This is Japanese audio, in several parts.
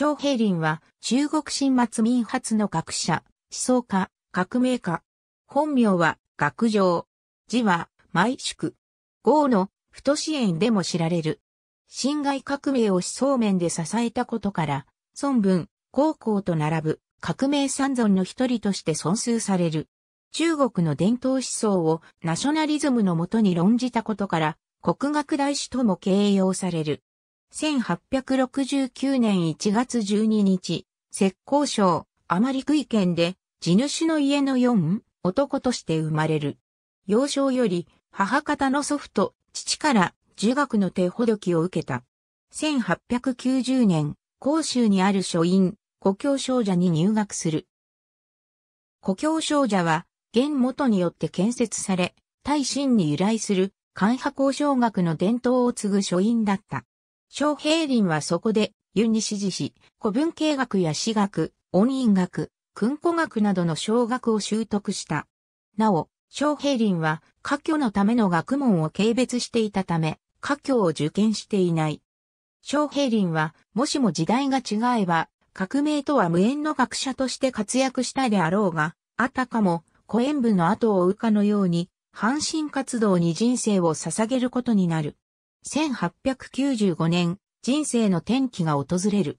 昌平林は中国新末民発の学者、思想家、革命家。本名は学上。字は毎宿。豪の太支援でも知られる。辛亥革命を思想面で支えたことから、孫文、高校と並ぶ革命三尊の一人として尊崇される。中国の伝統思想をナショナリズムのもとに論じたことから、国学大師とも形容される。1869年1月12日、石膏省、あまり杭県で、地主の家の四男として生まれる。幼少より、母方の祖父と父から儒学の手ほどきを受けた。1890年、甲州にある書院、故郷少女に入学する。故郷少女は、現元によって建設され、大臣に由来する、官派交渉学の伝統を継ぐ書院だった。昌平林はそこで、ユンに指示し、古文系学や私学、音韻学、訓古学などの小学を習得した。なお、昌平林は、科挙のための学問を軽蔑していたため、科挙を受験していない。昌平林は、もしも時代が違えば、革命とは無縁の学者として活躍したであろうが、あたかも、古演部の後を追うかのように、阪神活動に人生を捧げることになる。1895年、人生の転機が訪れる。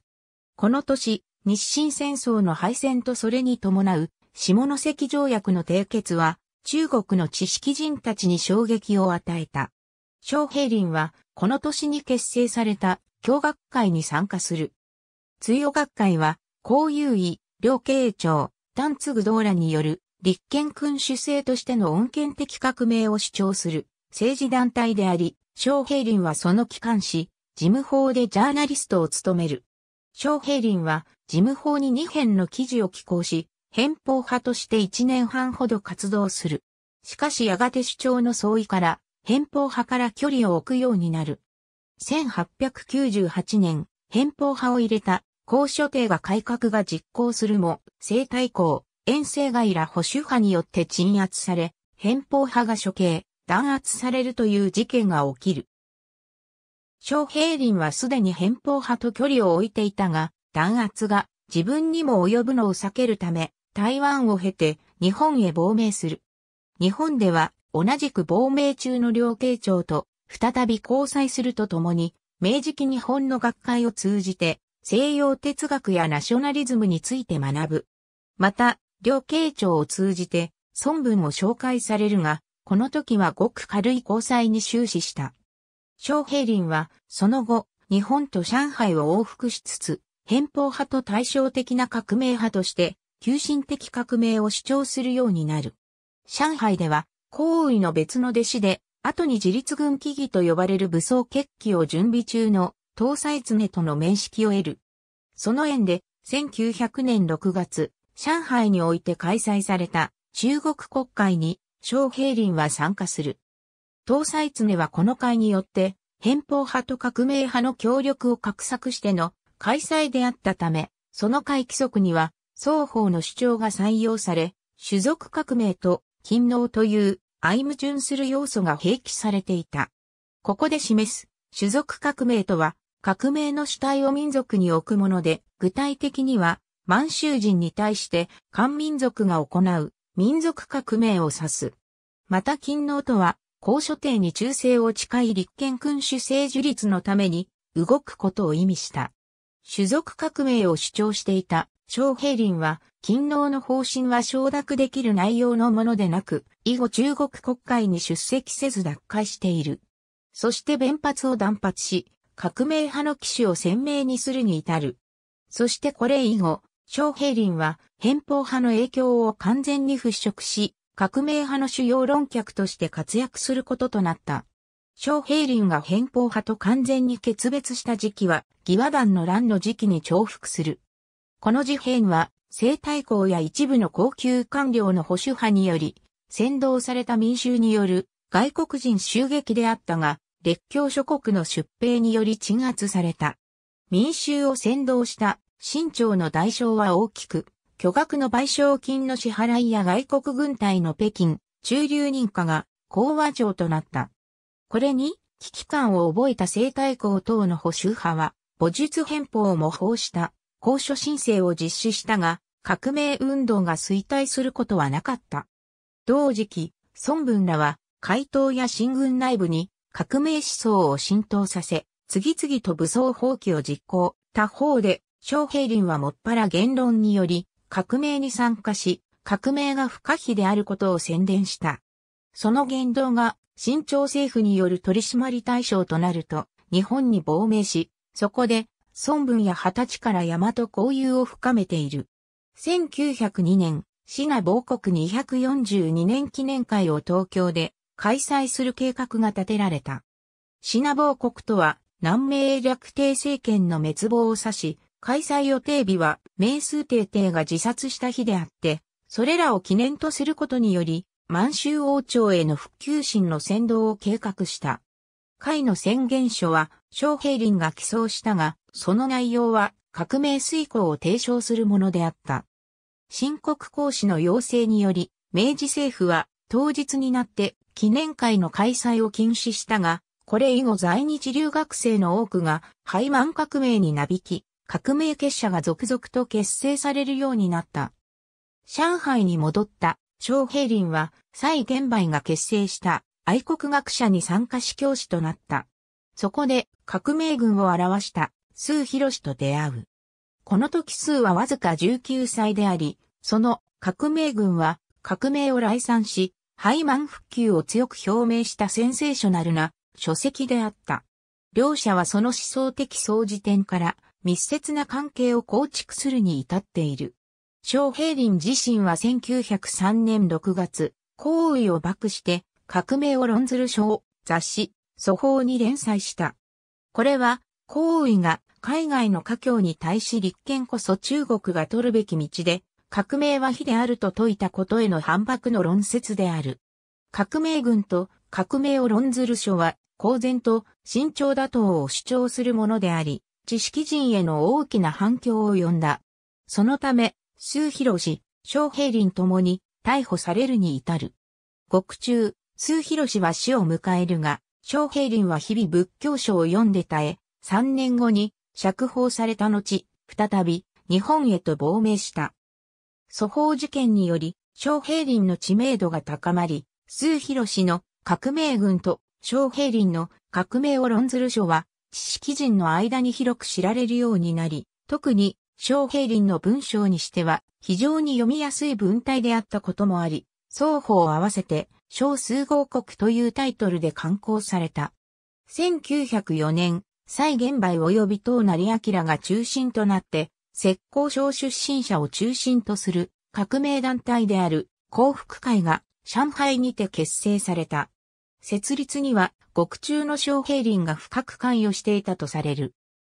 この年、日清戦争の敗戦とそれに伴う、下関条約の締結は、中国の知識人たちに衝撃を与えた。昌平林は、この年に結成された、教学会に参加する。通予学会は、公有位、両慶長、丹継道らによる、立憲君主制としての恩恵的革命を主張する、政治団体であり、昌平林はその機関し、事務法でジャーナリストを務める。昌平林は事務法に2編の記事を寄稿し、偏方派として1年半ほど活動する。しかしやがて主張の相違から、偏方派から距離を置くようになる。1898年、偏方派を入れた高所定が改革が実行するも、生体校、遠征外ら保守派によって鎮圧され、偏方派が処刑、弾圧されるという事件が起きる。昌平林はすでに偏方派と距離を置いていたが、弾圧が自分にも及ぶのを避けるため、台湾を経て日本へ亡命する。日本では同じく亡命中の両慶長と再び交際するとともに、明治期日本の学会を通じて西洋哲学やナショナリズムについて学ぶ。また、両慶長を通じて孫文を紹介されるが、この時はごく軽い交際に終始した。昌平林は、その後、日本と上海を往復しつつ、返方派と対照的な革命派として、急進的革命を主張するようになる。上海では、皇位の別の弟子で、後に自立軍機儀と呼ばれる武装決起を準備中の、東西常との面識を得る。その縁で、1900年6月、上海において開催された中国国会に小平林は参加する。東西常はこの会によって、偏方派と革命派の協力を画策しての開催であったため、その会規則には、双方の主張が採用され、種族革命と勤労という相矛盾する要素が併記されていた。ここで示す種族革命とは、革命の主体を民族に置くもので、具体的には、満州人に対して漢民族が行う民族革命を指す。また勤王とは、高所定に忠誠を誓い立憲君主政樹立のために動くことを意味した。種族革命を主張していた昌平林は、勤王の方針は承諾できる内容のものでなく、以後中国国会に出席せず脱会している。そして弁髪を断髪し、革命派の騎手を鮮明にするに至る。そしてこれ以後、昌平林は偏方派の影響を完全に払拭し、革命派の主要論客として活躍することとなった。昌平林が偏方派と完全に決別した時期は、義和団の乱の時期に重複する。この事変は、西太后や一部の高級官僚の保守派により、先導された民衆による外国人襲撃であったが、列強諸国の出兵により鎮圧された。民衆を先導した清朝の代償は大きく、巨額の賠償金の支払いや外国軍隊の北京、中流認可が講和条となった。これに、危機感を覚えた生態校等の保守派は、母術変法を模倣した、高所申請を実施したが、革命運動が衰退することはなかった。同時期、孫文らは、海東や新軍内部に革命思想を浸透させ、次々と武装放棄を実行、他方で小平林はもっぱら言論により、革命に参加し、革命が不可避であることを宣伝した。その言動が、新朝政府による取締り対象となると、日本に亡命し、そこで、孫文や二十歳から大和交友を深めている。1902年、シナ亡国242年記念会を東京で開催する計画が立てられた。シナ亡国とは、南明略定政権の滅亡を指し、開催予定日は、名数帝帝が自殺した日であって、それらを記念とすることにより、満州王朝への復旧心の先導を計画した。会の宣言書は、昌平林が起草したが、その内容は革命遂行を提唱するものであった。申告行使の要請により、明治政府は当日になって記念会の開催を禁止したが、これ以後在日留学生の多くが、廃満革命になびき、革命結社が続々と結成されるようになった。上海に戻った昌平林は、蔡元梅が結成した愛国学者に参加し教師となった。そこで革命軍を表したスー・ヒロシと出会う。この時スーはわずか19歳であり、その革命軍は革命を来賛し、ハイマン復旧を強く表明したセンセーショナルな書籍であった。両者はその思想的総辞典から密接な関係を構築するに至っている。小平林自身は1903年6月、行為を爆して革命を論ずる書を雑誌、素報に連載した。これは、行為が海外の華僑に対し立憲こそ中国が取るべき道で、革命は非であると説いたことへの反駁の論説である。革命軍と革命を論ずる書は、公然と慎重打倒を主張するものであり、知識人への大きな反響を呼んだ。そのため、周広氏、昌平林ともに逮捕されるに至る。獄中、周広氏は死を迎えるが、昌平林は日々仏教書を読んで耐え、3年後に釈放された後、再び日本へと亡命した。蘇法事件により、昌平林の知名度が高まり、周広氏の革命軍と昌平林の革命を論ずる書は知識人の間に広く知られるようになり、特に、小平林の文章にしては、非常に読みやすい文体であったこともあり、双方合わせて、小数号国というタイトルで刊行された。1904年、蔡元梅及び東成明が中心となって、石膏省出身者を中心とする革命団体である幸福会が上海にて結成された。設立には獄中の将兵林が深く関与していたとされる。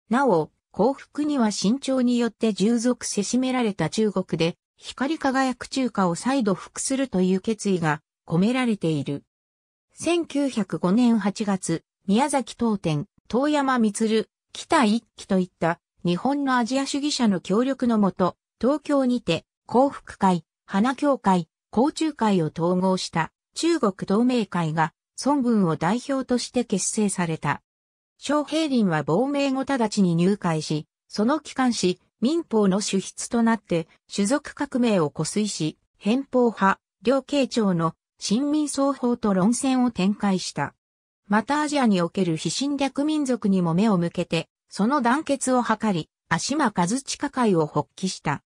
なお、幸福には慎重によって従属せしめられた中国で、光り輝く中華を再度復するという決意が込められている。1905年8月、宮崎東天、遠山光、北一輝といった日本のアジア主義者の協力のもと、東京にて幸福会、花協会、甲中会を統合した中国同盟会が孫文を代表として結成された。昌平林は亡命後直ちに入会し、その機関し、民法の主筆となって、種族革命を湖水し、偏方派、両慶長の新民双方と論戦を展開した。またアジアにおける非侵略民族にも目を向けて、その団結を図り、足間和親会を発起した。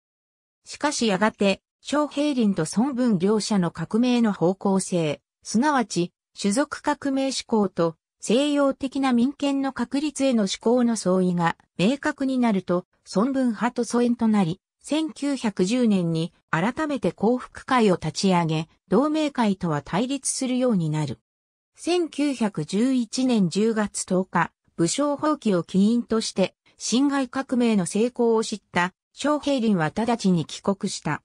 しかしやがて、昌平林と孫文両者の革命の方向性、すなわち種族革命思考と西洋的な民権の確立への思考の相違が明確になると、孫文派と疎遠となり、1910年に改めて幸福会を立ち上げ、同盟会とは対立するようになる。1911年10月10日、武将放棄を起因として、侵害革命の成功を知った昌平林は直ちに帰国した。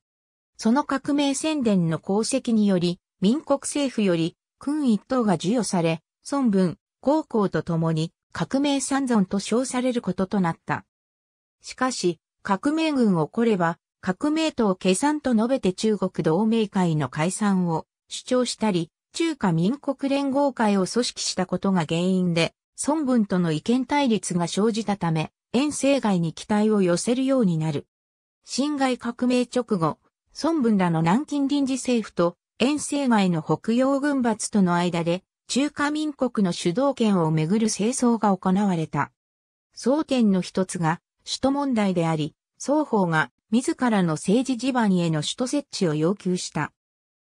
その革命宣伝の功績により、民国政府より君一等が授与され、孫文、高校と共に革命三尊と称されることとなった。しかし、革命軍を来れば、革命党計算と述べて中国同盟会の解散を主張したり、中華民国連合会を組織したことが原因で、孫文との意見対立が生じたため、遠征外に期待を寄せるようになる。辛亥革命直後、孫文らの南京臨時政府と遠征外の北洋軍閥との間で、中華民国の主導権をめぐる清掃が行われた。争点の一つが、首都問題であり、双方が自らの政治地盤への首都設置を要求した。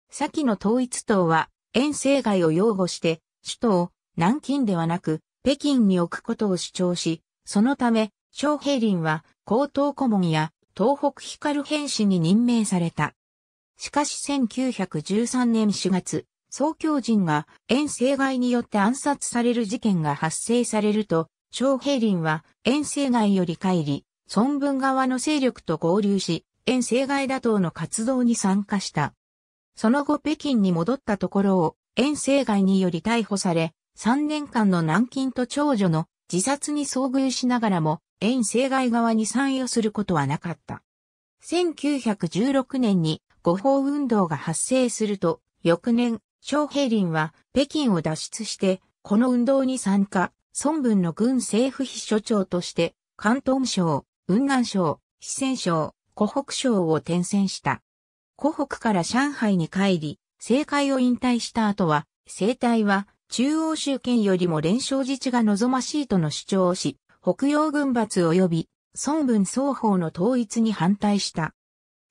先の統一党は、遠征外を擁護して、首都を南京ではなく、北京に置くことを主張し、そのため、昌平林は、高等顧問や東北光編士に任命された。しかし1913年4月、総教人が遠征外によって暗殺される事件が発生されると、昌平林は遠征外より帰り、孫文側の勢力と合流し、遠征外打倒の活動に参加した。その後北京に戻ったところを遠征外により逮捕され、3年間の軟禁と長女の自殺に遭遇しながらも遠征外側に参与することはなかった。1916年に誤報運動が発生すると、翌年、昌平林は北京を脱出して、この運動に参加、孫文の軍政府秘書長として、関東省、雲南省、四川省、湖北省を転戦した。湖北から上海に帰り、政界を引退した後は、政体は中央集権よりも連勝自治が望ましいとの主張をし、北洋軍閥及び孫文双方の統一に反対した。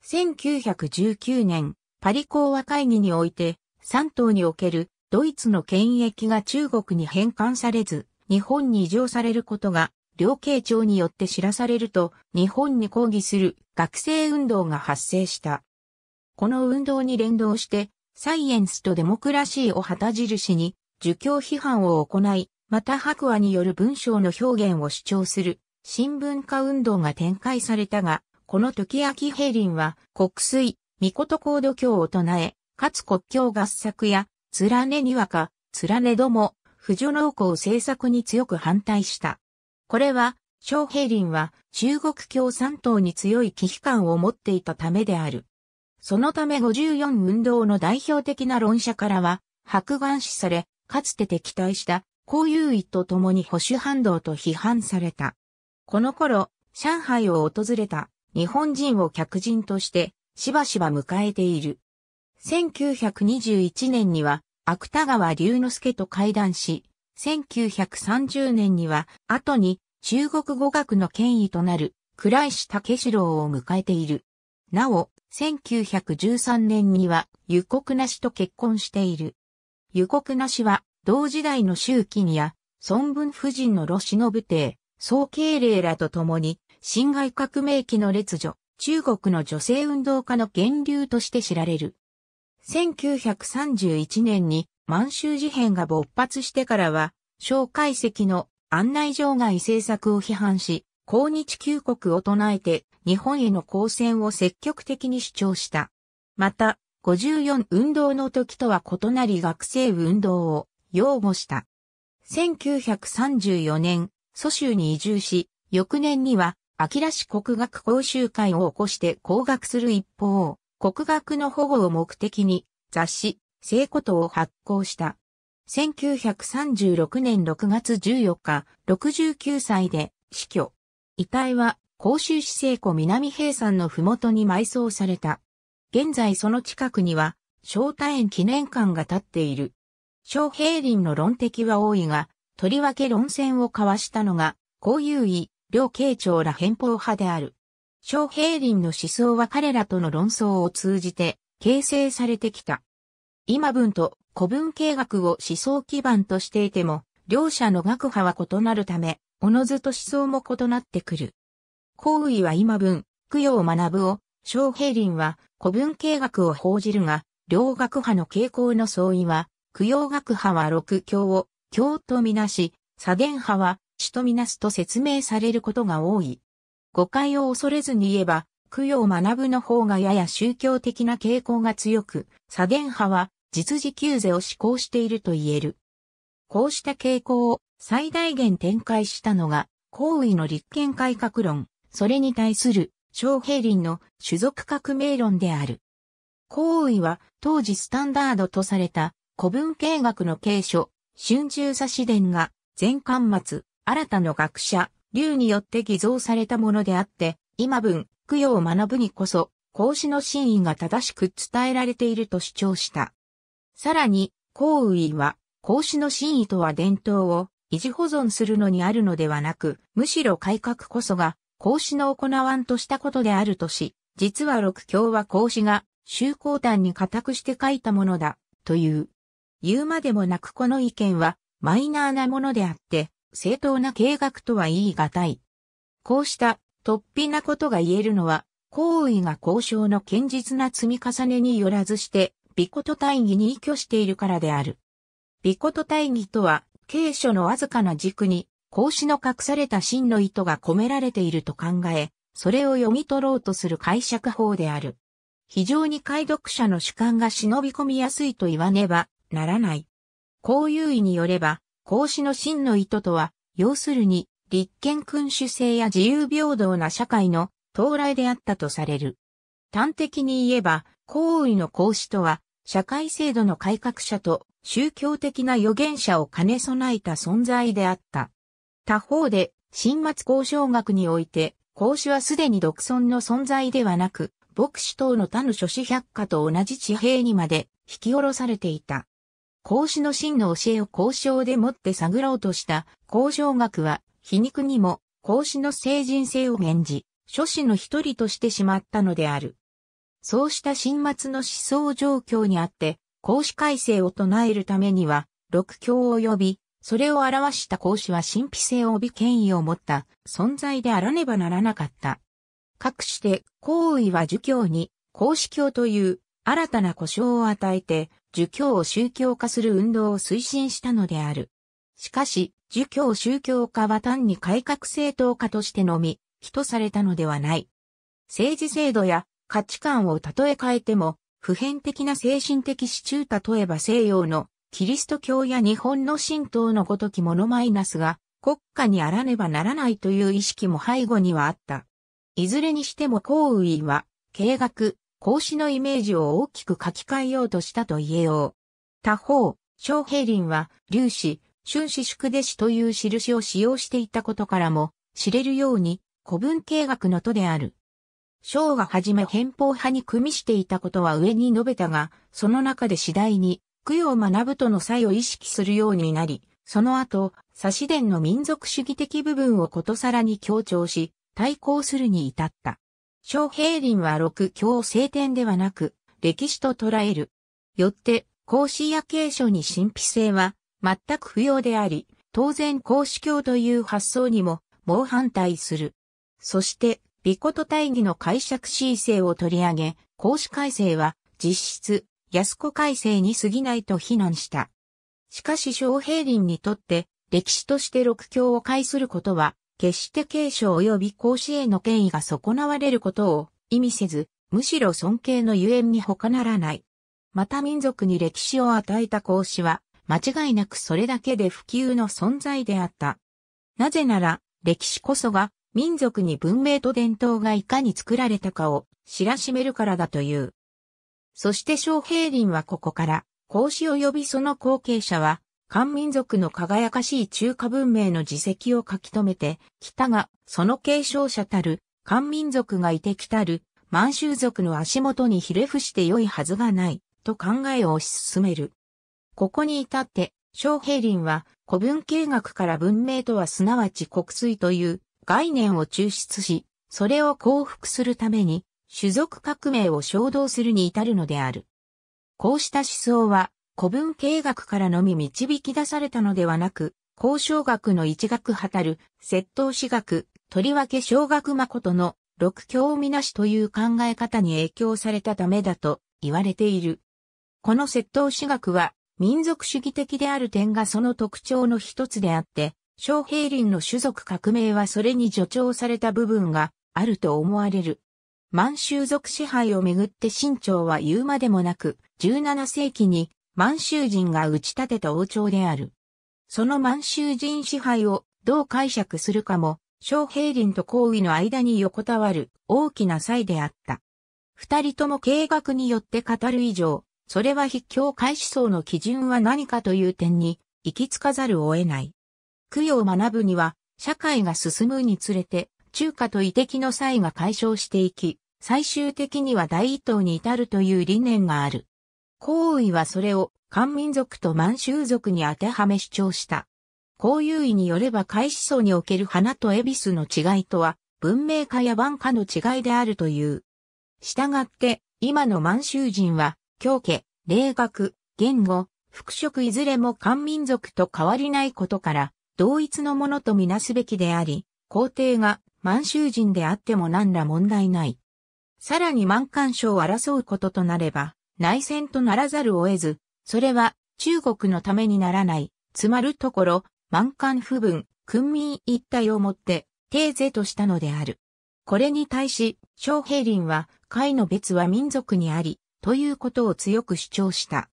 1919年、パリ講和会議において、三島におけるドイツの権益が中国に返還されず、日本に移譲されることが、両慶長によって知らされると、日本に抗議する学生運動が発生した。この運動に連動して、サイエンスとデモクラシーを旗印に、儒教批判を行い、また白亜による文章の表現を主張する、新聞化運動が展開されたが、この時秋平林は国水、御事高度教を唱え、かつ国境合作や、連ねにわか、連ねども、不助農耕政策に強く反対した。これは、小平林は中国共産党に強い危機感を持っていたためである。そのため54運動の代表的な論者からは、白眼視され、かつて敵対した、公優意と共に保守反動と批判された。この頃、上海を訪れた日本人を客人としてしばしば迎えている。1921年には芥川龍之介と会談し、1930年には後に中国語学の権威となる倉石武四郎を迎えている。なお、1913年には湯国なしと結婚している。湯国なしは同時代の周期にや孫文夫人の呂忍武帝、総慶礼らと共に辛亥革命期の列女、中国の女性運動家の源流として知られる。1931年に満州事変が勃発してからは、蒋介石の案内場外政策を批判し、抗日旧国を唱えて日本への抗戦を積極的に主張した。また、54運動の時とは異なり学生運動を擁護した。1934年、蘇州に移住し、翌年には秋田市国学講習会を起こして工学する一方、国学の保護を目的に雑誌、聖古とを発行した。1936年6月14日、69歳で死去。遺体は甲州市聖古南平山の麓に埋葬された。現在その近くには、小太園記念館が建っている。小平林の論敵は多いが、とりわけ論戦を交わしたのが、公有意、両慶長ら偏方派である。昌平林の思想は彼らとの論争を通じて形成されてきた。今文と古文系学を思想基盤としていても、両者の学派は異なるため、おのずと思想も異なってくる。皇位は今文、供養学ぶを、昌平林は古文系学を報じるが、両学派の傾向の相違は、供養学派は六教を、教とみなし、左伝派は地とみなすと説明されることが多い。誤解を恐れずに言えば、供養を学ぶの方がやや宗教的な傾向が強く、左伝派は実時給税を施行していると言える。こうした傾向を最大限展開したのが、皇位の立憲改革論、それに対する、小平林の種族革命論である。行為は当時スタンダードとされた古文経学の継書、春秋差し伝が全巻末、新たの学者、竜によって偽造されたものであって、今文、供養を学ぶにこそ、孔子の真意が正しく伝えられていると主張した。さらに、孔雨は、孔子の真意とは伝統を維持保存するのにあるのではなく、むしろ改革こそが、孔子の行わんとしたことであるとし、実は六教は孔子が、修行団に固くして書いたものだ、という。言うまでもなくこの意見は、マイナーなものであって、正当な計画とは言い難い。こうした突飛なことが言えるのは、行為が交渉の堅実な積み重ねによらずして、美コ大義に依拠しているからである。美コ大義とは、経書のわずかな軸に、孔子の隠された真の意図が込められていると考え、それを読み取ろうとする解釈法である。非常に解読者の主観が忍び込みやすいと言わねばならない。こういう意によれば、孔子の真の意図とは、要するに、立憲君主制や自由平等な社会の到来であったとされる。端的に言えば、行為の孔子とは、社会制度の改革者と宗教的な預言者を兼ね備えた存在であった。他方で、新末交渉学において、孔子はすでに独尊の存在ではなく、牧師等の他の諸子百科と同じ地平にまで引き下ろされていた。孔子の真の教えを交渉でもって探ろうとした交渉学は、皮肉にも孔子の成人性を演じ、諸子の一人としてしまったのである。そうした新末の思想状況にあって、孔子改正を唱えるためには、六教を呼び、それを表した孔子は神秘性を帯び権威を持った存在であらねばならなかった。かくして、行位は儒教に、孔子教という新たな故障を与えて、儒教を宗教化する運動を推進したのである。しかし、儒教宗教化は単に改革政党化としてのみ、人されたのではない。政治制度や価値観を例え変えても、普遍的な精神的支柱例えば西洋のキリスト教や日本の神道のごときものマイナスが国家にあらねばならないという意識も背後にはあった。いずれにしても皇位は、計画、孔子のイメージを大きく書き換えようとしたと言えよう。他方、昌平林は、劉氏、春子宿弟子という印を使用していたことからも、知れるように、古文系学の都である。章がはじめ偏方派に組みしていたことは上に述べたが、その中で次第に、供養学ぶとの差を意識するようになり、その後、差し伝の民族主義的部分をことさらに強調し、対抗するに至った。昌平林は六教聖典ではなく、歴史と捉える。よって、孔子や継承に神秘性は全く不要であり、当然孔子教という発想にも猛反対する。そして、美琴と大義の解釈申請を取り上げ、孔子改正は実質安子改正に過ぎないと非難した。しかし昌平林にとって歴史として六教を解することは決して継承及び講師への権威が損なわれることを意味せず、むしろ尊敬のゆえんに他ならない。また民族に歴史を与えた孔子は、間違いなくそれだけで普及の存在であった。なぜなら、歴史こそが民族に文明と伝統がいかに作られたかを知らしめるからだという。そして昌平林はここから、孔子及びその後継者は、漢民族の輝かしい中華文明の自責を書き留めて、北がその継承者たる漢民族がいてきたる満州族の足元にひれ伏して良いはずがない、と考えを推し進める。ここに至って、昌平林は古文系学から文明とはすなわち国粋という概念を抽出し、それを降伏するために種族革命を衝動するに至るのである。こうした思想は古文経学からのみ導き出されたのではなく、交渉学の一学はたる、窃盗史学、とりわけ小学誠の六教みなしという考え方に影響されたためだと言われている。この窃盗史学は民族主義的である点がその特徴の一つであって、小平林の種族革命はそれに助長された部分があると思われる。満州族支配をめぐって清朝は言うまでもなく、17世紀に満州人が打ち立てた王朝である。その満州人支配をどう解釈するかも、昌平林と皇位の間に横たわる大きな際であった。二人とも計画によって語る以上、それは筆教開始層の基準は何かという点に行き着かざるを得ない。供養を学ぶには、社会が進むにつれて、中華と遺跡の際が解消していき、最終的には大一党に至るという理念がある。皇位はそれを漢民族と満州族に当てはめ主張した。公有位によれば開始層における花と恵比寿の違いとは、文明化や万化の違いであるという。従って、今の満州人は、教家、霊学、言語、服飾いずれも漢民族と変わりないことから、同一のものとみなすべきであり、皇帝が満州人であっても何ら問題ない。さらに満漢賞を争うこととなれば、内戦とならざるを得ず、それは中国のためにならない、つまるところ、満漢不分、君民一体をもって、定ーとしたのである。これに対し、昌平林は、会の別は民族にあり、ということを強く主張した。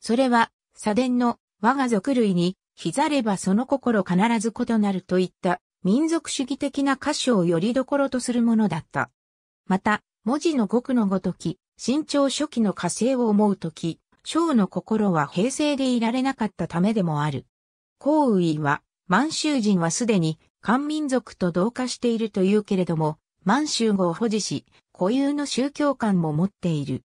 それは、左伝の我が族類に、膝ればその心必ず異なるといった民族主義的な箇所をよりどころとするものだった。また、文字の語句のごとき、新潮初期の火星を思うとき、章の心は平成でいられなかったためでもある。幸運は、満州人はすでに漢民族と同化しているというけれども、満州語を保持し、固有の宗教観も持っている。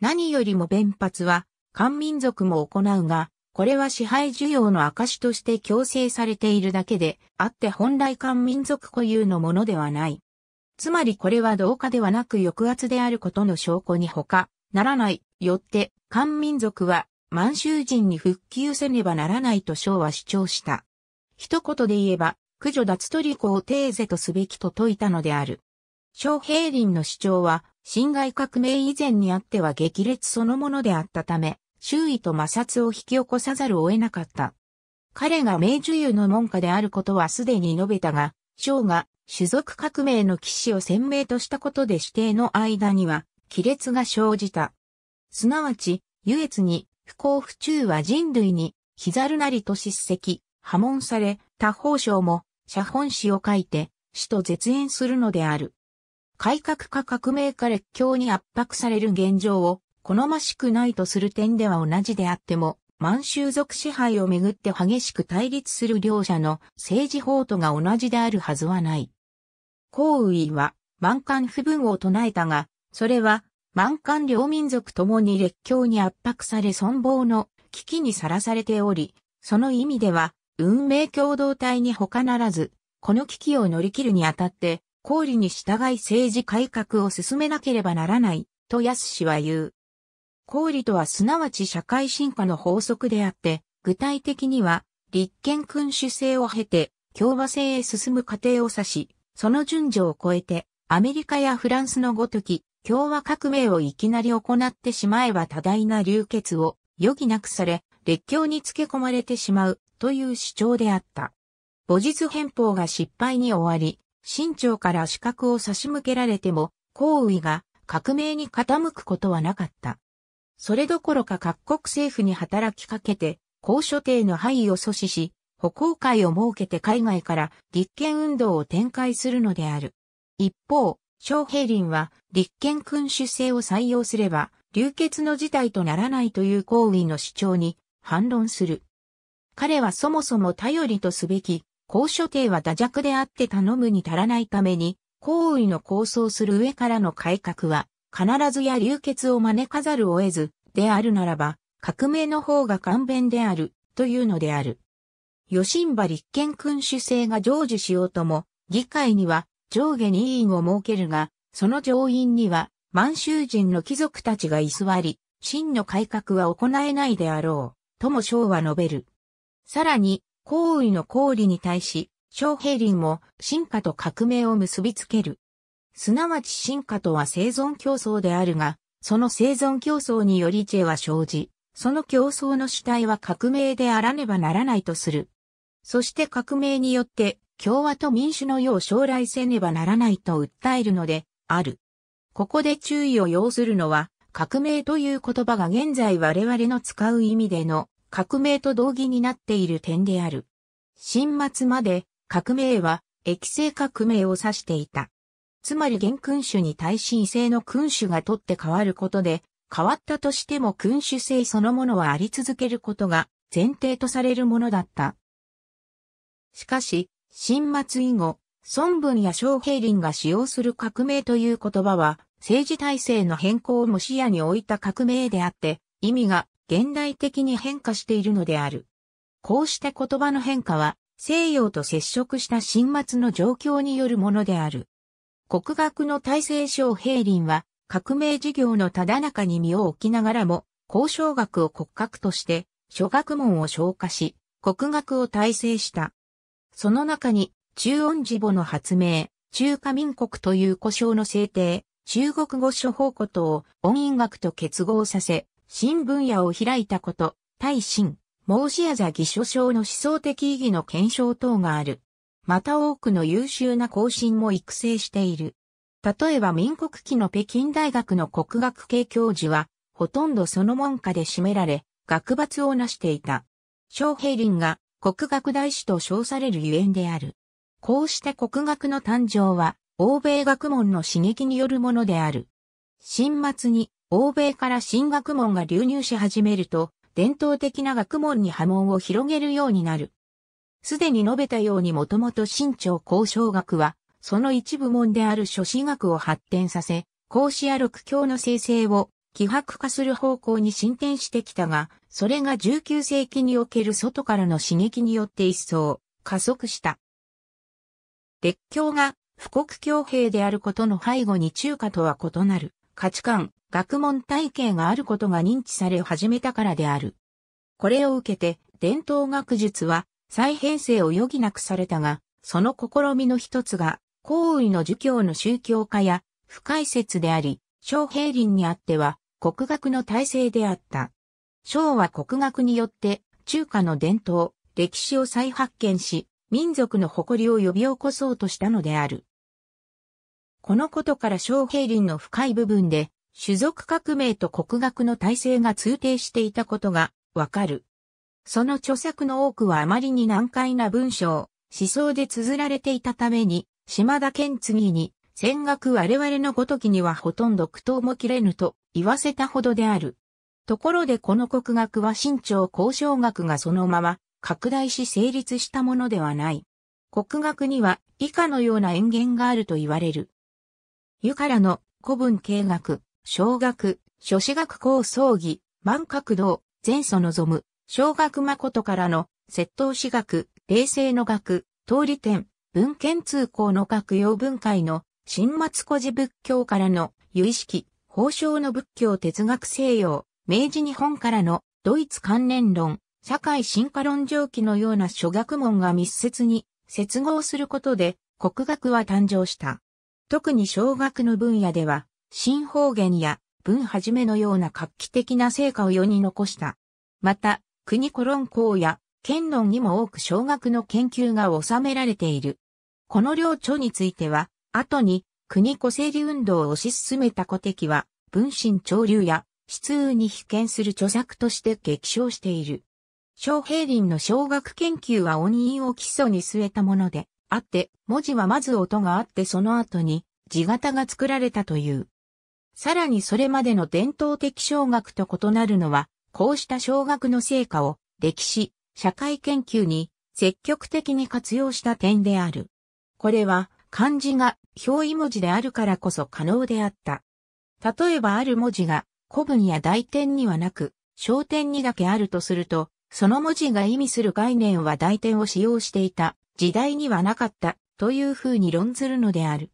何よりも弁発は、漢民族も行うが、これは支配需要の証として強制されているだけであって本来漢民族固有のものではない。つまりこれは同化ではなく抑圧であることの証拠に他ならない。よって、漢民族は満州人に復旧せねばならないと章は主張した。一言で言えば、駆除脱取り子をテーゼとすべきと説いたのである。昭平林の主張は、侵害革命以前にあっては激烈そのものであったため、周囲と摩擦を引き起こさざるを得なかった。彼が明治油の門下であることはすでに述べたが、章が種族革命の騎士を鮮明としたことで指定の間には、亀裂が生じた。すなわち、優越に、不幸不中は人類に、ひざるなりと叱責、破門され、他方省も、写本史を書いて、死と絶縁するのである。改革か革命か列強に圧迫される現状を、好ましくないとする点では同じであっても、満州族支配をめぐって激しく対立する両者の政治法とが同じであるはずはない。項羽は満漢不分を唱えたが、それは満漢両民族ともに列強に圧迫され存亡の危機にさらされており、その意味では運命共同体に他ならず、この危機を乗り切るにあたって、公理に従い政治改革を進めなければならない、と安氏は言う。公理とはすなわち社会進化の法則であって、具体的には、立憲君主制を経て、共和制へ進む過程を指し、その順序を超えて、アメリカやフランスのごとき、共和革命をいきなり行ってしまえば多大な流血を余儀なくされ、列強につけ込まれてしまうという主張であった。母実返法が失敗に終わり、清朝から資格を差し向けられても、皇位が革命に傾くことはなかった。それどころか各国政府に働きかけて、高所定の範囲を阻止し、歩行会を設けて海外から立憲運動を展開するのである。一方、昌平林は立憲君主制を採用すれば、流血の事態とならないという行為の主張に反論する。彼はそもそも頼りとすべき、高所定は打弱であって頼むに足らないために、行為の構想する上からの改革は、必ずや流血を招かざるを得ず、であるならば、革命の方が簡便である、というのである。吉ん場立憲君主制が成就しようとも、議会には上下に委員を設けるが、その上院には満州人の貴族たちが居座り、真の改革は行えないであろう、とも章は述べる。さらに、皇位の皇理に対し、小平林も進化と革命を結びつける。すなわち進化とは生存競争であるが、その生存競争により知恵は生じ、その競争の主体は革命であらねばならないとする。そして革命によって共和と民主の世を将来せねばならないと訴えるのである。ここで注意を要するのは、革命という言葉が現在我々の使う意味での革命と同義になっている点である。新末まで革命は液性革命を指していた。つまり現君主に対し異性の君主が取って変わることで、変わったとしても君主制そのものはあり続けることが前提とされるものだったしかし、新末以後、孫文や昌平林が使用する革命という言葉は、政治体制の変更も視野に置いた革命であって、意味が現代的に変化しているのである。こうした言葉の変化は、西洋と接触した新末の状況によるものである。国学の体制昌平林は、革命事業のただ中に身を置きながらも、交渉学を骨格として、諸学問を消化し、国学を体制した。その中に、中音寺母の発明、中華民国という故障の制定、中国語処方ことを音韻学と結合させ、新分野を開いたこと、大新、孟子や座義書賞の思想的意義の検証等がある。また多くの優秀な行進も育成している。例えば民国期の北京大学の国学系教授は、ほとんどその門下で占められ、学抜を成していた。昌平林が国学大師と称されるゆえんである。こうして国学の誕生は、欧米学問の刺激によるものである。新末に、欧米から新学問が流入し始めると、伝統的な学問に波紋を広げるようになる。すでに述べたようにもともと新潮交渉学は、その一部門である諸子学を発展させ、孔子や六教の生成を希薄化する方向に進展してきたが、それが19世紀における外からの刺激によって一層加速した。列強が富国強兵であることの背後に中華とは異なる価値観、学問体系があることが認知され始めたからである。これを受けて伝統学術は再編成を余儀なくされたが、その試みの一つが、高位の儒教の宗教化や、不解説であり、小平林にあっては、国学の体制であった。昭和国学によって中華の伝統、歴史を再発見し、民族の誇りを呼び起こそうとしたのである。このことから昭平林の深い部分で、種族革命と国学の体制が通底していたことがわかる。その著作の多くはあまりに難解な文章、思想で綴られていたために、島田健次に、戦学我々のごときにはほとんど苦闘も切れぬと言わせたほどである。ところでこの国学は新朝交渉学がそのまま拡大し成立したものではない。国学には以下のような演言があると言われる。湯からの古文経学、小学、諸子学高葬儀、万角道、前祖望む、小学誠からの、窃盗史学、冷静の学、通り点、文献通行の学用文会の、新末古寺仏教からの、有意識、法相の仏教哲学西洋、明治日本からのドイツ関連論、社会進化論上記のような諸学問が密接に接合することで国学は誕生した。特に小学の分野では、新方言や文はじめのような画期的な成果を世に残した。また、国古論校や県論にも多く小学の研究が収められている。この領著については、後に国個性理運動を推し進めた古敵は、分身潮流や、質に被験する著作として激賞している。小平林の小学研究は音韻を基礎に据えたもので、あって、文字はまず音があってその後に字型が作られたという。さらにそれまでの伝統的小学と異なるのは、こうした小学の成果を歴史、社会研究に積極的に活用した点である。これは漢字が表意文字であるからこそ可能であった。例えばある文字が古文や大典にはなく、小典にだけあるとすると、その文字が意味する概念は大典を使用していた、時代にはなかった、というふうに論ずるのである。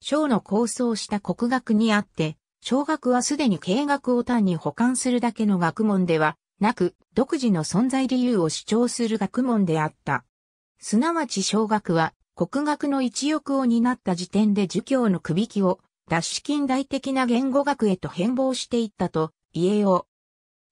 章の構想した国学にあって、小学はすでに経学を単に保管するだけの学問ではなく、独自の存在理由を主張する学問であった。すなわち小学は、国学の一翼を担った時点で儒教の首輝を脱資近代的な言語学へと変貌していったと言えよう。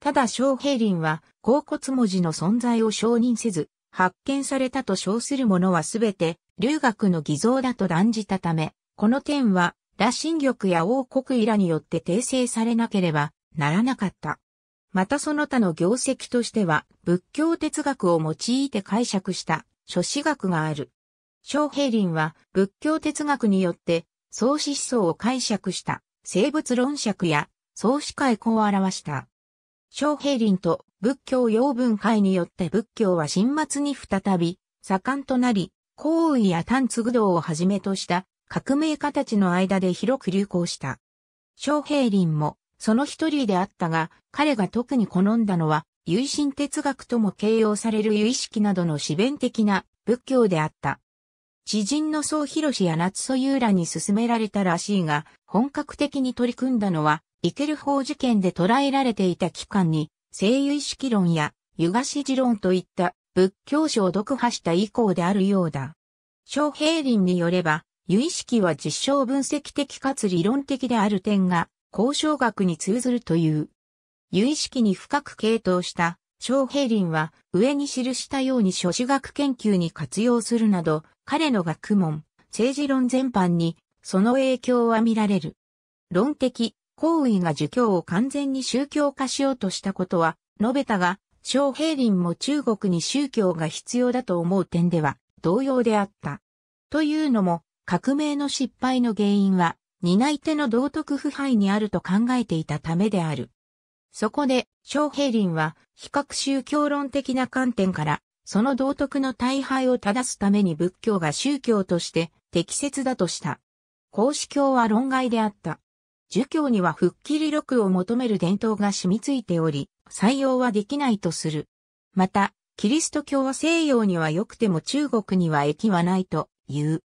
ただ小平林は、甲骨文字の存在を承認せず、発見されたと称するものはすべて、留学の偽造だと断じたため、この点は、羅針玉や王国医らによって訂正されなければならなかった。またその他の業績としては、仏教哲学を用いて解釈した、諸子学がある。昌平林は仏教哲学によって創始思想を解釈した生物論釈や創始解雇を表した。昌平林と仏教養分会によって仏教は新末に再び盛んとなり、行為や単継道をはじめとした革命家たちの間で広く流行した。昌平林もその一人であったが、彼が特に好んだのは、唯心哲学とも形容される唯意識などの自弁的な仏教であった。知人の総広志や夏祖ユーらに勧められたらしいが、本格的に取り組んだのは、イケル法事件で捉えられていた期間に、西由意識論や、湯菓子持論といった仏教書を読破した以降であるようだ。小平林によれば、由意識は実証分析的かつ理論的である点が、交渉学に通ずるという。由意識に深く傾倒した昌平林は上に記したように諸子学研究に活用するなど、彼の学問、政治論全般にその影響は見られる。論的、行為が儒教を完全に宗教化しようとしたことは、述べたが、昌平林も中国に宗教が必要だと思う点では同様であった。というのも、革命の失敗の原因は、担い手の道徳腐敗にあると考えていたためである。そこで、昌平林は、比較宗教論的な観点から、その道徳の大敗を正すために仏教が宗教として適切だとした。孔子教は論外であった。儒教には復帰理録を求める伝統が染みついており、採用はできないとする。また、キリスト教は西洋には良くても中国には益はないという。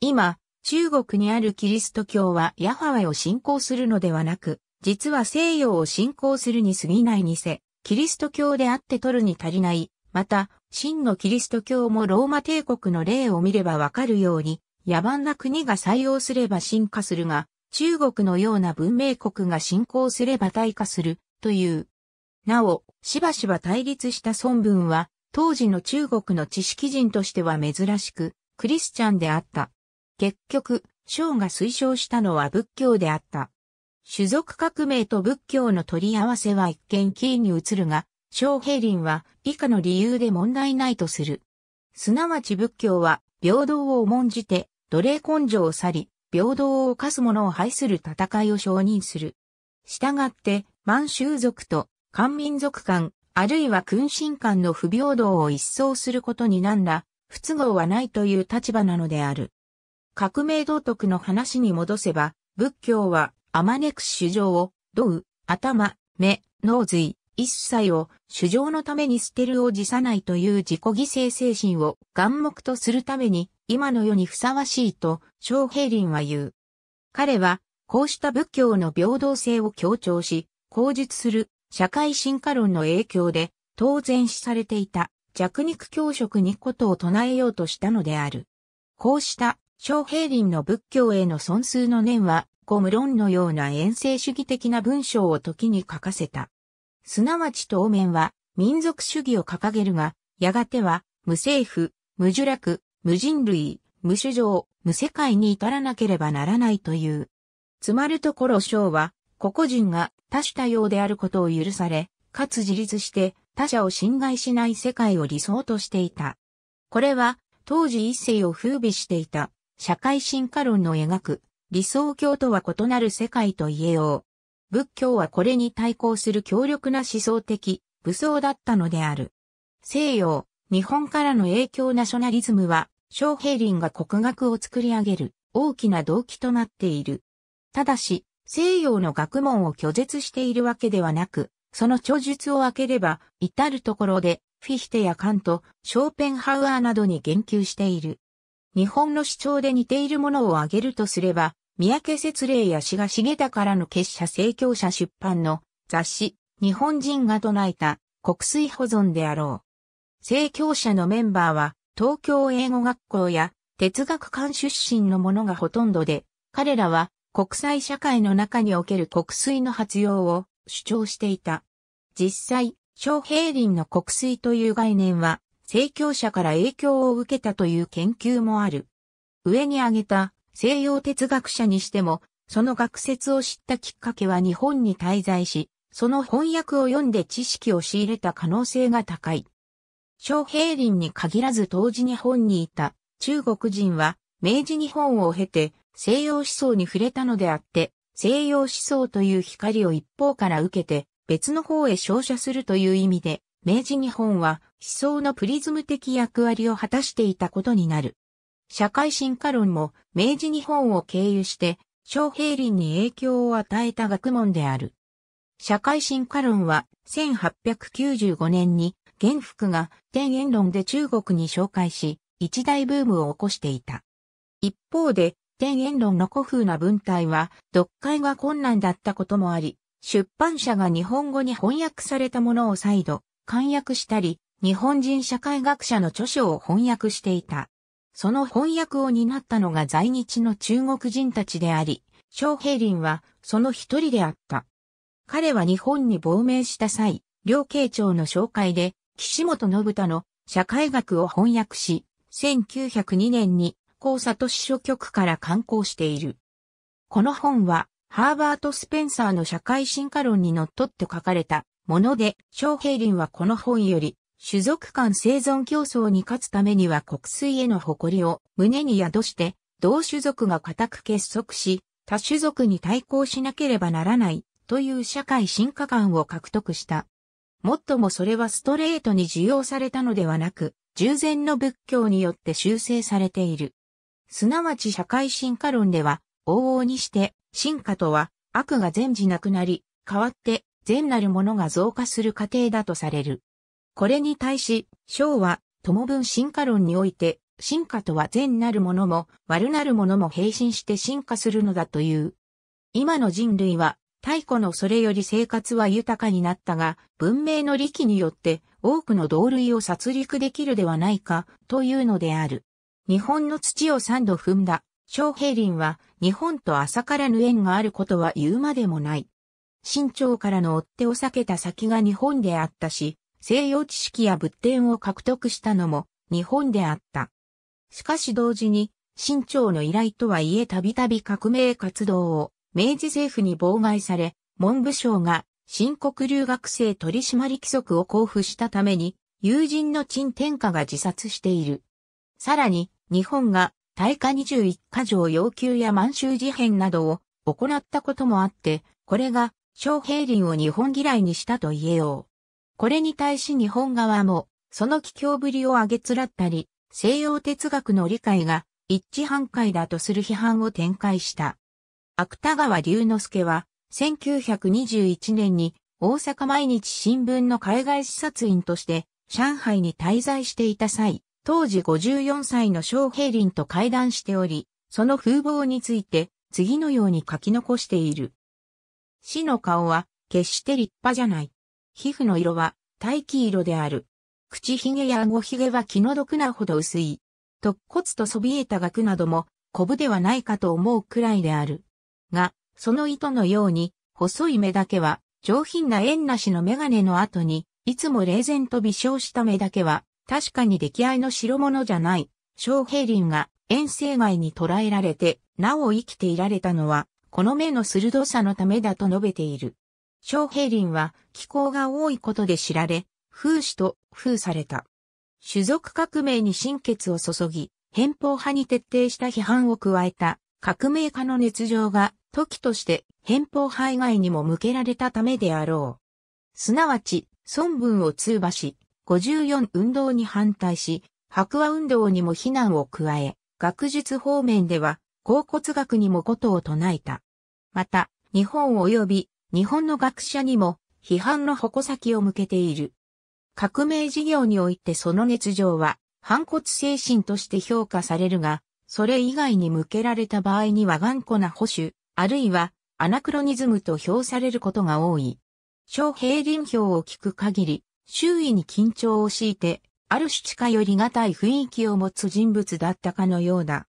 今、中国にあるキリスト教はヤハウェを信仰するのではなく、実は西洋を信仰するに過ぎない偽、キリスト教であって取るに足りない、また、真のキリスト教もローマ帝国の例を見ればわかるように、野蛮な国が採用すれば進化するが、中国のような文明国が信仰すれば退化する、という。なお、しばしば対立した孫文は、当時の中国の知識人としては珍しく、クリスチャンであった。結局、章が推奨したのは仏教であった。種族革命と仏教の取り合わせは一見キーに移るが、昌平林は以下の理由で問題ないとする。すなわち仏教は平等を重んじて奴隷根性を去り、平等を犯す者を排する戦いを承認する。したがって、満州族と漢民族間、あるいは君臣間の不平等を一掃することになんら、不都合はないという立場なのである。革命道徳の話に戻せば、仏教はアマネクス主上を、ドウ、頭、目、脳髄、一切を主上のために捨てるを辞さないという自己犠牲精神を眼目とするために今の世にふさわしいと昌平林は言う。彼はこうした仏教の平等性を強調し、口述する社会進化論の影響で当然視されていた弱肉強食にことを唱えようとしたのである。こうした昌平林の仏教への損数の念は古無論のような遠征主義的な文章を時に書かせた。すなわち当面は民族主義を掲げるが、やがては無政府、無呪落、無人類、無主情、無世界に至らなければならないという。つまるところ章は、個々人が多種多様であることを許され、かつ自立して他者を侵害しない世界を理想としていた。これは、当時一世を風靡していた社会進化論の描く理想郷とは異なる世界と言えよう。仏教はこれに対抗する強力な思想的、武装だったのである。西洋、日本からの影響ナショナリズムは、小平林が国学を作り上げる大きな動機となっている。ただし、西洋の学問を拒絶しているわけではなく、その著述を開ければ、至るところで、フィヒテやカント、ショーペンハウアーなどに言及している。日本の主張で似ているものを挙げるとすれば、三宅節霊や志賀重田からの結社正教者出版の雑誌、日本人が唱えた国水保存であろう。正教者のメンバーは、東京英語学校や哲学館出身のものがほとんどで、彼らは国際社会の中における国水の発用を主張していた。実際、小平林の国水という概念は、正教者から影響を受けたという研究もある。上に挙げた西洋哲学者にしても、その学説を知ったきっかけは日本に滞在し、その翻訳を読んで知識を仕入れた可能性が高い。昌平林に限らず当時日本にいた中国人は明治日本を経て西洋思想に触れたのであって、西洋思想という光を一方から受けて別の方へ照射するという意味で、明治日本は思想のプリズム的役割を果たしていたことになる。社会進化論も明治日本を経由して、昌平林に影響を与えた学問である。社会進化論は1895年に元福が天円論で中国に紹介し、一大ブームを起こしていた。一方で、天円論の古風な文体は読解が困難だったこともあり、出版社が日本語に翻訳されたものを再度、簡約したり、日本人社会学者の著書を翻訳していた。その翻訳を担ったのが在日の中国人たちであり、昌平林はその一人であった。彼は日本に亡命した際、両慶長の紹介で、岸本信太の社会学を翻訳し、1902年に高里市書局から刊行している。この本は、ハーバート・スペンサーの社会進化論にのっとって書かれたもので、昌平林はこの本より、種族間生存競争に勝つためには国粋への誇りを胸に宿して、同種族が固く結束し、他種族に対抗しなければならないという社会進化感を獲得した。もっともそれはストレートに受容されたのではなく、従前の仏教によって修正されている。すなわち社会進化論では、往々にして、進化とは悪が全時なくなり、代わって善なるものが増加する過程だとされる。これに対し、章は、友文進化論において、進化とは善なるものも悪なるものも並身して進化するのだという。今の人類は、太古のそれより生活は豊かになったが、文明の利器によって多くの同類を殺戮できるではないか、というのである。日本の土を三度踏んだ、昌平林は、日本と浅からぬ縁があることは言うまでもない。清朝からの追手を避けた先が日本であったし、西洋知識や仏典を獲得したのも日本であった。しかし同時に、清朝の依頼とはいえたびたび革命活動を明治政府に妨害され、文部省が新国留学生取締規則を交付したために、友人の陳天下が自殺している。さらに、日本が大化21箇条要求や満州事変などを行ったこともあって、これが、昌平林を日本嫌いにしたと言えよう。これに対し日本側も、その気境ぶりを上げつらったり、西洋哲学の理解が一致反対だとする批判を展開した。芥川龍之介は、1921年に大阪毎日新聞の海外視察員として上海に滞在していた際、当時54歳の小平林と会談しており、その風貌について次のように書き残している。死の顔は決して立派じゃない。皮膚の色は大気色である。口ひげや顎ひげは気の毒なほど薄い。突骨とそびえた額なども、コブではないかと思うくらいである。が、その糸のように、細い目だけは、上品な縁なしのメガネの後に、いつも冷然と微笑した目だけは、確かに出来合いの白物じゃない、小平林が遠征外に捕らえられて、なお生きていられたのは、この目の鋭さのためだと述べている。小平林は気候が多いことで知られ、風刺と風された。種族革命に心血を注ぎ、偏方派に徹底した批判を加えた革命家の熱情が時として偏方派以外にも向けられたためであろう。すなわち、孫文を通馬し、54運動に反対し、白和運動にも非難を加え、学術方面では、甲骨学にもことを唱えた。また、日本及び日本の学者にも批判の矛先を向けている。革命事業においてその熱情は反骨精神として評価されるが、それ以外に向けられた場合には頑固な保守、あるいはアナクロニズムと評されることが多い。小平林評を聞く限り、周囲に緊張を強いて、ある種近寄りがたい雰囲気を持つ人物だったかのようだ。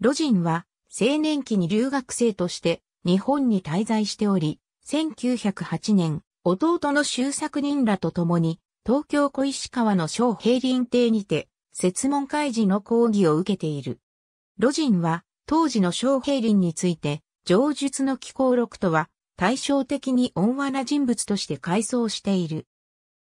魯人は青年期に留学生として日本に滞在しており、1908年、弟の修作人らと共に、東京小石川の小平林邸にて、説問会時の講義を受けている。魯人は、当時の小平林について、上述の紀行録とは、対照的に温和な人物として回想している。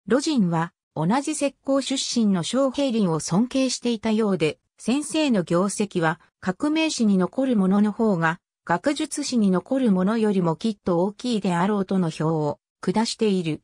魯人は、同じ石膏出身の小平林を尊敬していたようで、先生の業績は革命史に残るものの方が学術史に残るものよりもきっと大きいであろうとの表を下している。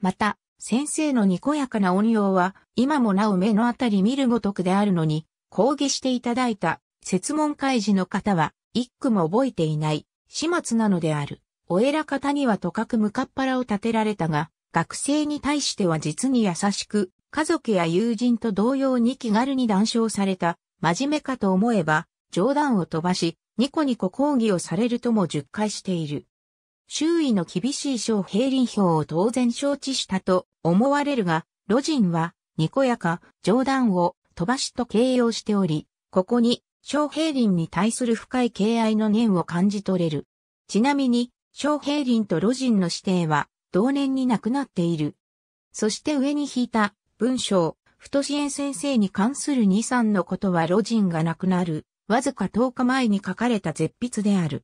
また、先生のにこやかな音量は、今もなお目のあたり見るごとくであるのに、講義していただいた、説問開示の方は、一句も覚えていない、始末なのである。お偉方にはとかく向かっぱらを立てられたが、学生に対しては実に優しく、家族や友人と同様に気軽に談笑された、真面目かと思えば、冗談を飛ばし、ニコニコ抗議をされるとも10回している。周囲の厳しい将兵林表を当然承知したと思われるが、ジ人は、にこやか、冗談を飛ばしと形容しており、ここに、将平林に対する深い敬愛の念を感じ取れる。ちなみに、将平林とジ人の指定は、同年に亡くなっている。そして上に引いた、文章、太支援先生に関する二三のことは魯人が亡くなるわずか10日前に書かれた絶筆である。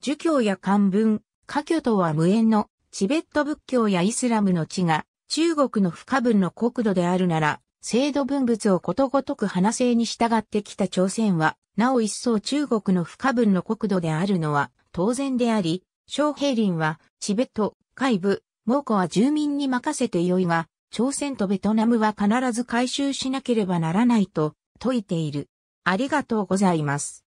儒教や漢文、科挙とは無縁のチベット仏教やイスラムの地が中国の不可分の国土であるなら、制度文物をことごとく話せに従ってきた朝鮮は、なお一層中国の不可分の国土であるのは当然であり、昌平林はチベット、海部、蒙古は住民に任せてよいが、朝鮮とベトナムは必ず回収しなければならないと説いている。ありがとうございます。